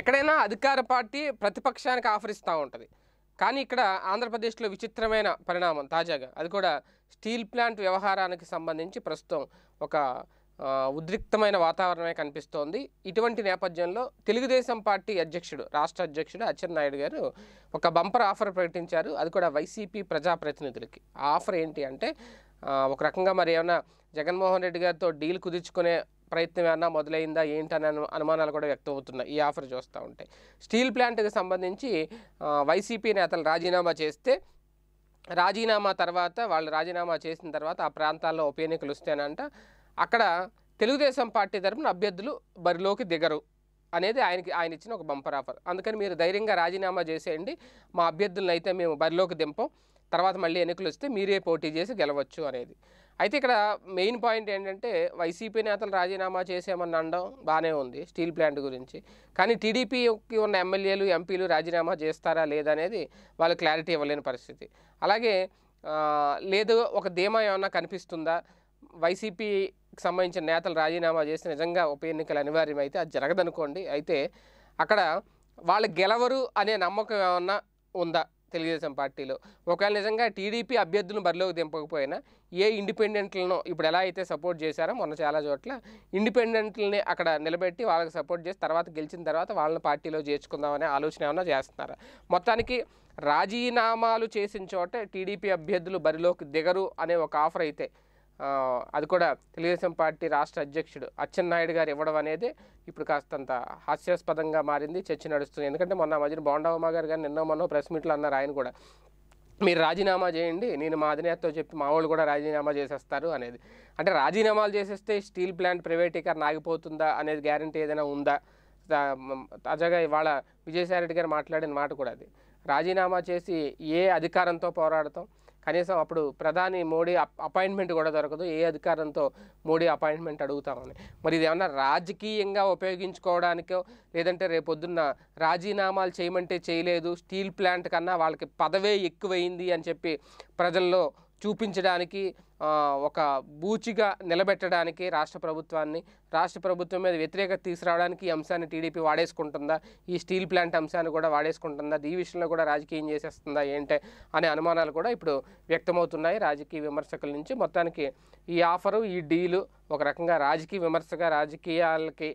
ఎక్కడైనా అధికార పార్టీ ప్రతిపక్షానికి ఆఫర్ ఇస్తూ ఉంటుంది కానీ ఇక్కడ ఆంధ్రప్రదేశ్లో విచిత్రమైన పరిణామం తాజాగా అది కూడా స్టీల్ ప్లాంట్ వ్యవహారానికి సంబంధించి ప్రస్తుతం ఒక ఉద్రిక్తమైన వాతావరణమే కనిపిస్తోంది ఇటువంటి నేపథ్యంలో తెలుగుదేశం పార్టీ అధ్యక్షుడు రాష్ట్ర అధ్యక్షుడు అచ్చెన్నాయుడు గారు ఒక బంపర్ ఆఫర్ ప్రకటించారు అది కూడా వైసీపీ ప్రజాప్రతినిధులకి ఆ ఆఫర్ ఏంటి అంటే ఒక రకంగా మరి ఏమైనా జగన్మోహన్ రెడ్డి గారితో డీల్ కుదుర్చుకునే ప్రయత్నం ఏమన్నా మొదలైందా ఏంటనే అనుమానాలు కూడా వ్యక్తమవుతున్నాయి ఈ ఆఫర్ చూస్తూ ఉంటాయి స్టీల్ ప్లాంట్కి సంబంధించి వైసీపీ నేతలు రాజీనామా చేస్తే రాజీనామా తర్వాత వాళ్ళు రాజీనామా చేసిన తర్వాత ఆ ప్రాంతాల్లో ఉప ఎన్నికలు వస్తేనంట అక్కడ తెలుగుదేశం పార్టీ తరఫున అభ్యర్థులు బరిలోకి దిగరు అనేది ఆయనకి ఆయన ఇచ్చిన ఒక బంపర్ ఆఫర్ అందుకని మీరు ధైర్యంగా రాజీనామా చేసేయండి మా అభ్యర్థులను అయితే మేము బరిలోకి దింపం తర్వాత మళ్ళీ ఎన్నికలు వస్తే మీరే పోటీ చేసి గెలవచ్చు అనేది అయితే ఇక్కడ మెయిన్ పాయింట్ ఏంటంటే వైసీపీ నేతలు రాజీనామా చేసేమని అనడం బాగానే ఉంది స్టీల్ ప్లాంట్ గురించి కానీ టీడీపీకి ఉన్న ఎమ్మెల్యేలు ఎంపీలు రాజీనామా చేస్తారా లేదనేది వాళ్ళు క్లారిటీ ఇవ్వలేని పరిస్థితి అలాగే లేదు ఒక ధీమా ఏమన్నా కనిపిస్తుందా వైసీపీకి సంబంధించిన నేతలు రాజీనామా చేసి నిజంగా ఉప ఎన్నికలు అనివార్యమైతే అది జరగదనుకోండి అయితే అక్కడ వాళ్ళు గెలవరు అనే నమ్మకం ఏమన్నా ఉందా తెలుగుదేశం పార్టీలో ఒకవేళ నిజంగా టీడీపీ అభ్యర్థులను బరిలోకి దింపకపోయినా ఏ ఇండిపెండెంట్లను ఇప్పుడు ఎలా అయితే సపోర్ట్ చేశారో మొన్న చాలా చోట్ల ఇండిపెండెంట్లని అక్కడ నిలబెట్టి వాళ్ళకి సపోర్ట్ చేసి తర్వాత గెలిచిన తర్వాత వాళ్ళని పార్టీలో చేర్చుకుందామనే ఆలోచన ఏమైనా చేస్తున్నారు మొత్తానికి రాజీనామాలు చేసిన చోటే టీడీపీ అభ్యర్థులు బరిలోకి దిగరు అనే ఒక ఆఫర్ అయితే అది కూడా తెలుగుదేశం పార్టీ రాష్ట్ర అధ్యక్షుడు అచ్చెన్నాయుడు గారు ఇవ్వడం అనేది ఇప్పుడు కాస్తంత హాస్యాస్పదంగా మారింది చర్చ నడుస్తుంది ఎందుకంటే మొన్న మధ్యన బోండావమ్మ గారు కానీ నిన్న మొన్న ప్రెస్ మీట్లో అన్నారు ఆయన కూడా మీరు రాజీనామా చేయండి నేను మా అధినేతతో చెప్పి మా వాళ్ళు కూడా రాజీనామా చేసేస్తారు అనేది అంటే రాజీనామాలు చేసేస్తే స్టీల్ ప్లాంట్ ప్రైవేటీకరణ ఆగిపోతుందా అనేది గ్యారంటీ ఏదైనా ఉందా తాజాగా ఇవాళ విజయసాయి రెడ్డి గారు మాట్లాడిన మాట కూడా అది రాజీనామా చేసి ఏ అధికారంతో పోరాడతాం కనీసం అప్పుడు ప్రధాని మోడీ అపాయింట్మెంట్ కూడా దొరకదు ఏ అధికారంతో మోడీ అపాయింట్మెంట్ అడుగుతామని మరి ఇది ఏమన్నా రాజకీయంగా ఉపయోగించుకోవడానికో లేదంటే రేపొద్దున్న రాజీనామాలు చేయమంటే చేయలేదు స్టీల్ ప్లాంట్ కన్నా వాళ్ళకి పదవే ఎక్కువైంది అని చెప్పి ప్రజల్లో చూపించడానికి ఒక బూచిగా నిలబెట్టడానికి రాష్ట్ర ప్రభుత్వాన్ని రాష్ట్ర ప్రభుత్వం మీద వ్యతిరేకత తీసుకురావడానికి ఈ అంశాన్ని టీడీపీ వాడేసుకుంటుందా ఈ స్టీల్ ప్లాంట్ అంశాన్ని కూడా వాడేసుకుంటుందా ఈ విషయంలో కూడా రాజకీయం చేసేస్తుందా ఏంటి అనే అనుమానాలు కూడా ఇప్పుడు వ్యక్తమవుతున్నాయి రాజకీయ విమర్శకుల నుంచి మొత్తానికి ఈ ఆఫరు ఈ డీలు ఒక రకంగా రాజకీయ విమర్శగా రాజకీయాలకి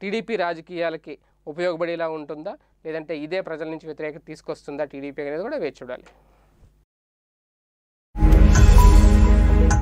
టీడీపీ రాజకీయాలకి ఉపయోగపడేలా ఉంటుందా లేదంటే ఇదే ప్రజల నుంచి వ్యతిరేకత తీసుకొస్తుందా టీడీపీ అనేది కూడా వేచి చూడాలి